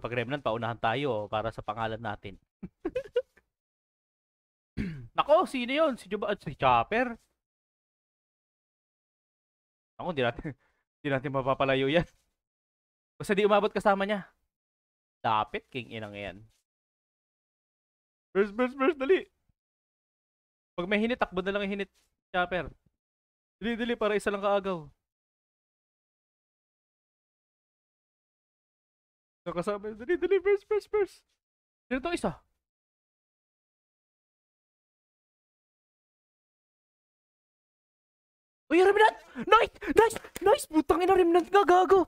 Kapag remnant, paunahan tayo para sa pangalan natin. Nako, sino yon Si Juba at si Chopper? Ako, hindi natin, hindi natin mapapalayo yan. Basta di umabot kasama niya. Lapit, king inang yan. Burst, burst, burst, dali. Pag may hinit, takbo na lang yung hinit. Chopper. Dali, dali, para isa lang kaagaw. Nakasama yun. Dali, dali, verse, verse, verse. Sino tong isa? Uy, Remnant! Nice! Nice! Nice! Butang ina, Remnant nga, gago!